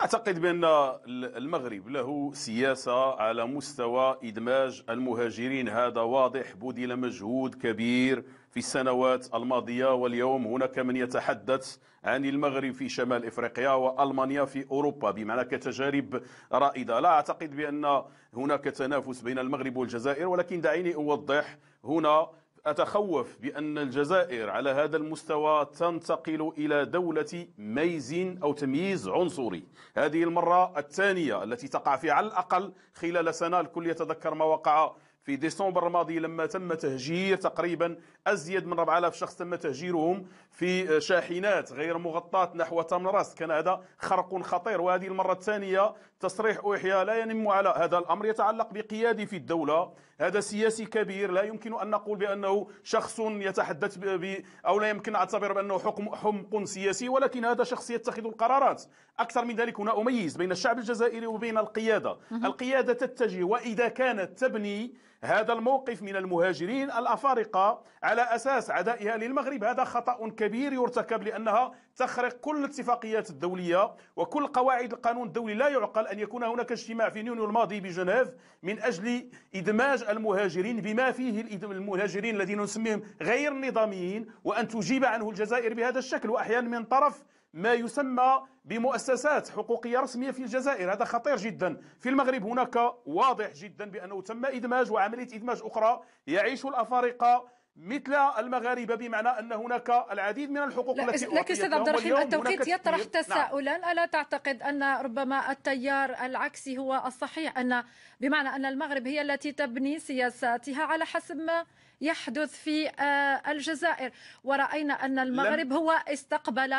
أعتقد بأن المغرب له سياسة على مستوى إدماج المهاجرين هذا واضح بذل مجهود كبير في السنوات الماضية واليوم هناك من يتحدث عن المغرب في شمال إفريقيا وألمانيا في أوروبا بمعنى كتجارب رائدة لا أعتقد بأن هناك تنافس بين المغرب والجزائر ولكن دعيني أوضح هنا أتخوف بأن الجزائر على هذا المستوى تنتقل إلى دولة ميز أو تمييز عنصري هذه المرة الثانية التي تقع في على الأقل خلال سنة الكل يتذكر ما وقع في ديسمبر الماضي لما تم تهجير تقريبا أزيد من 4000 شخص تم تهجيرهم في شاحنات غير مغطاة نحو راس كان هذا خرق خطير وهذه المرة الثانية تصريح أوحيا لا ينم على هذا الأمر يتعلق بقيادي في الدولة هذا سياسي كبير لا يمكن أن نقول بأنه شخص يتحدث ب أو لا يمكن أعتبر بأنه حكم حمق سياسي ولكن هذا شخص يتخذ القرارات أكثر من ذلك هنا أميز بين الشعب الجزائري وبين القيادة القيادة تتجه وإذا كانت تبني هذا الموقف من المهاجرين الأفارقة على أساس عدائها للمغرب هذا خطأ كبير يرتكب لأنها تخرق كل الاتفاقيات الدولية وكل قواعد القانون الدولي لا يعقل أن يكون هناك اجتماع في يونيو الماضي بجنيف من أجل إدماج المهاجرين بما فيه المهاجرين الذين نسميهم غير النظاميين وأن تجيب عنه الجزائر بهذا الشكل وأحيانا من طرف ما يسمى بمؤسسات حقوقية رسمية في الجزائر هذا خطير جدا في المغرب هناك واضح جدا بأنه تم إدماج وعملية إدماج أخرى يعيش الأفارقة مثل المغاربه بمعنى ان هناك العديد من الحقوق لا التي لكن استاذ عبد الرحيم التوقيت يطرح تساؤلا نعم. الا تعتقد ان ربما التيار العكسي هو الصحيح ان بمعنى ان المغرب هي التي تبني سياساتها على حسب ما يحدث في آه، الجزائر وراينا ان المغرب هو استقبل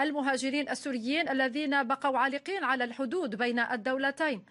المهاجرين السوريين الذين بقوا عالقين على الحدود بين الدولتين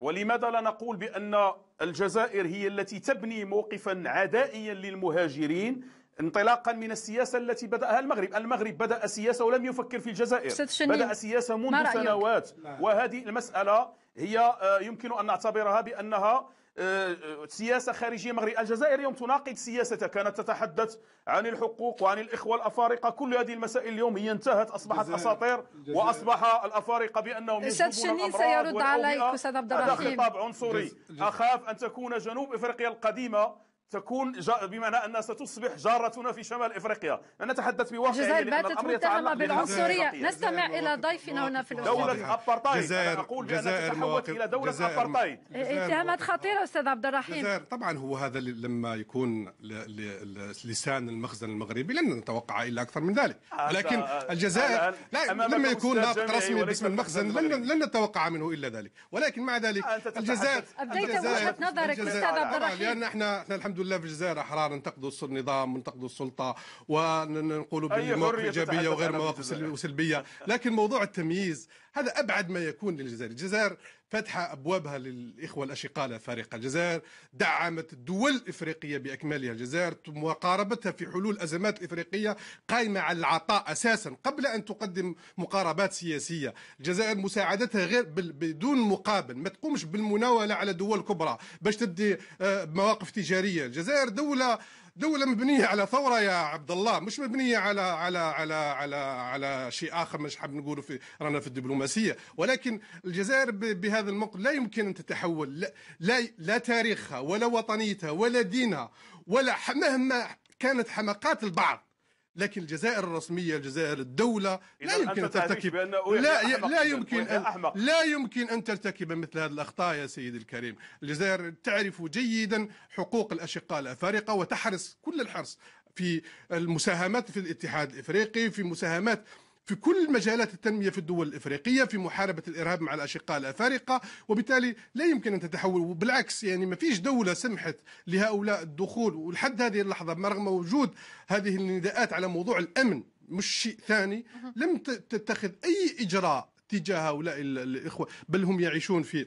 ولماذا لا نقول بأن الجزائر هي التي تبني موقفا عدائيا للمهاجرين انطلاقا من السياسة التي بدأها المغرب المغرب بدأ سياسة ولم يفكر في الجزائر بدأ سياسة منذ سنوات نعم. وهذه المسألة هي آه، يمكن أن نعتبرها بأنها آه، آه، سياسة خارجية مغربية الجزائر اليوم تناقض سياستها كانت تتحدث عن الحقوق وعن الإخوة الأفارقة كل هذه المسائل اليوم هي انتهت أصبحت أساطير وأصبح الأفارقة بأنهم استاذ الأمراض سيرد عليك أستاذ عبد الرحيم هذا خطاب عنصري أخاف أن تكون جنوب إفريقيا القديمة تكون جا بما أنها ستصبح جارتنا في شمال إفريقيا نتحدث بواقع الجزائر يعني باتت متهمة بالعنصرية نستمع إلى ضيفنا هنا في الأستوديو دولة أبارتايد جزائر أقول تحولت إلى دولة أبارتايد إيه، إيه، إيه، اتهامات خطيرة أستاذ عبد الرحيم جزائر طبعا هو هذا لما يكون لسان المخزن المغربي لن نتوقع إلا أكثر من ذلك لكن الجزائر لا لما يكون ناطق رسمي باسم المخزن لن لن نتوقع منه إلا ذلك ولكن مع ذلك الجزائر أبديت وجهة نظرك أستاذ عبد آه، الرحيم لأن احنا الحمد الحمد لله في الجزائر احرار ننتقدوا النظام وننتقدوا السلطه ونقولوا بالمواقف ايجابيه وغير مواقف سلبيه لكن موضوع التمييز هذا ابعد ما يكون للجزائر الجزائر فتح أبوابها للإخوة الأشقاء الأفارقة الجزائر دعمت الدول الإفريقية بأكملها الجزائر مقاربتها في حلول أزمات الإفريقية قائمة على العطاء أساسا قبل أن تقدم مقاربات سياسية الجزائر مساعدتها غير بدون مقابل ما تقومش بالمناولة على دول كبرى باش تدي آه، مواقف تجارية الجزائر دولة دولة مبنية على ثورة يا عبد الله مش مبنية على على على على على شيء آخر مش حاب نقوله في رانا في الدبلوماسية ولكن الجزائر بهذا الموقف لا يمكن أن تتحول لا لا, لا تاريخها ولا وطنيتها ولا دينها ولا مهما كانت حماقات البعض لكن الجزائر الرسميه الجزائر الدوله لا يمكن ان ترتكب لا لا يمكن أن لا يمكن ان ترتكب مثل هذه الاخطاء يا سيدي الكريم الجزائر تعرف جيدا حقوق الاشقاء الافارقه وتحرص كل الحرص في المساهمات في الاتحاد الافريقي في مساهمات في كل مجالات التنمية في الدول الإفريقية في محاربة الإرهاب مع الأشقاء الأفارقة وبالتالي لا يمكن أن تتحول وبالعكس يعني ما فيش دولة سمحت لهؤلاء الدخول ولحد هذه اللحظة رغم وجود هذه النداءات على موضوع الأمن مش شيء ثاني لم تتخذ أي إجراء تجاه هؤلاء الإخوة بل هم يعيشون في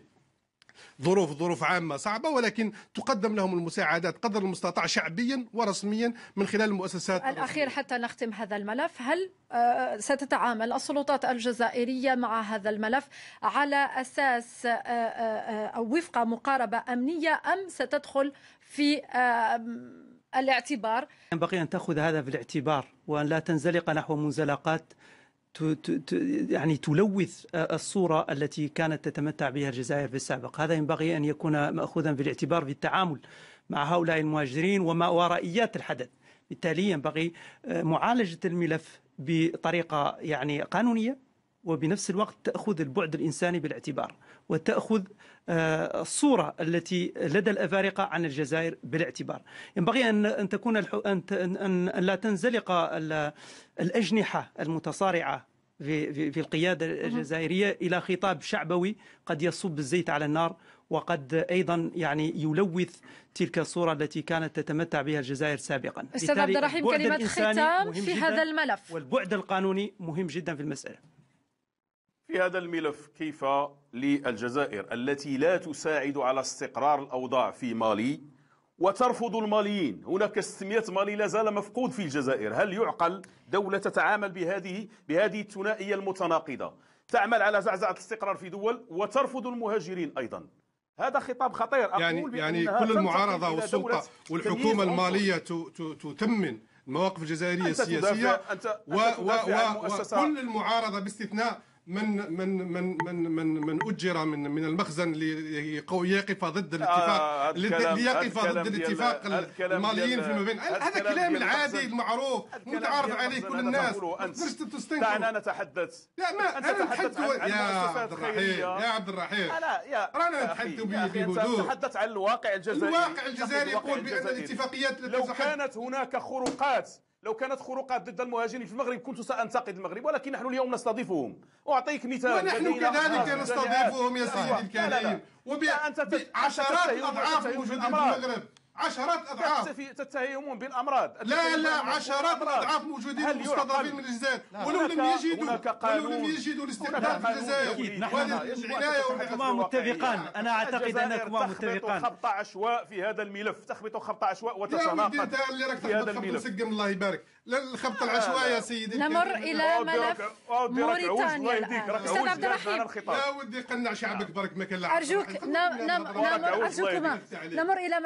ظروف ظروف عامه صعبه ولكن تقدم لهم المساعدات قدر المستطاع شعبيا ورسميا من خلال المؤسسات الاخير الرسمية. حتى نختم هذا الملف هل آه، ستتعامل السلطات الجزائريه مع هذا الملف على اساس او آه، آه، وفق مقاربه امنيه ام ستدخل في الاعتبار ينبغي ان تاخذ هذا في الاعتبار وان لا تنزلق نحو منزلقات يعني تلوث الصورة التي كانت تتمتع بها الجزائر في السابق هذا ينبغي أن يكون مأخوذا في الاعتبار في التعامل مع هؤلاء المهاجرين وما ورائيات الحدث بالتالي ينبغي آه، معالجة الملف بطريقة يعني قانونية وبنفس الوقت تأخذ البعد الإنساني بالاعتبار وتأخذ آه، الصورة التي لدى الأفارقة عن الجزائر بالاعتبار ينبغي أن أن تكون أن لا تنزلق الأجنحة المتصارعة في, في في القيادة الجزائرية إلى خطاب شعبوي قد يصب الزيت على النار وقد ايضا يعني يلوث تلك الصوره التي كانت تتمتع بها الجزائر سابقا استاذ عبد الرحيم كلمه ختام في هذا الملف والبعد القانوني مهم جدا في المساله في هذا الملف كيف للجزائر التي لا تساعد على استقرار الاوضاع في مالي وترفض الماليين هناك 600 مالي لا زال مفقود في الجزائر هل يعقل دولة تتعامل بهذه بهذه الثنائية المتناقضة تعمل على زعزعة الاستقرار في دول وترفض المهاجرين أيضا هذا خطاب خطير أقول يعني, يعني كل المعارضة والسلطة والحكومة المالية تتمن المواقف الجزائرية السياسية أنت أنت, أنت و و و وكل المعارضة باستثناء من من من من من من اجر من من المخزن آه، ليقف ضد الاتفاق آه ليقف ضد الاتفاق الماليين فيما بين هذا كلام العادي المعروف متعارف عليه كل الناس مش تستنكر دعنا نتحدث لا ما انا نتحدث يا عبد الرحيم يا عبد الرحيم رانا نتحدث بهدوء نتحدث عن الواقع الجزائري الواقع الجزائري يقول بان الاتفاقيات لو كانت هناك خروقات لو كانت خروقات ضد المهاجرين في المغرب كنت سانتقد المغرب ولكن نحن اليوم نستضيفهم اعطيك مثال ونحن كذلك نستضيفهم يا أيوة. سيدي الكريم وبعشرات الاضعاف موجوده في المغرب عشرات اضعاف تتهمون بالامراض لا لا عشرات الاضعاف موجودين المستضعفين من الجزائر ولو لم يجدوا ولو لم يجدوا الاستقرار في الجزائر نحن والحكومه متفقان انا اعتقد انكما متفقان خبط عشواء في هذا الملف تخبط خبط عشواء وتتناقض انت اللي راك تخبط خبط مسقم الله يبارك الخبط العشواء يا سيدي نمر الى ملف موريتانيا استاذ عبد الرحيم لا ودي قنع شعبك آه. برك ما كان ارجوك نمر ارجوكما نمر الى